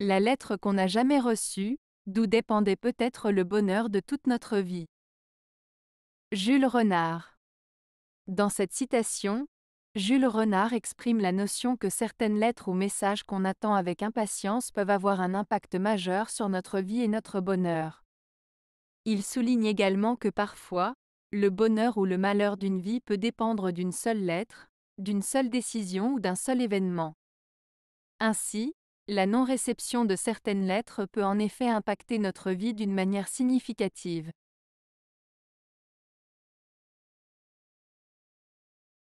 la lettre qu'on n'a jamais reçue, d'où dépendait peut-être le bonheur de toute notre vie. Jules Renard Dans cette citation, Jules Renard exprime la notion que certaines lettres ou messages qu'on attend avec impatience peuvent avoir un impact majeur sur notre vie et notre bonheur. Il souligne également que parfois, le bonheur ou le malheur d'une vie peut dépendre d'une seule lettre, d'une seule décision ou d'un seul événement. Ainsi, la non-réception de certaines lettres peut en effet impacter notre vie d'une manière significative.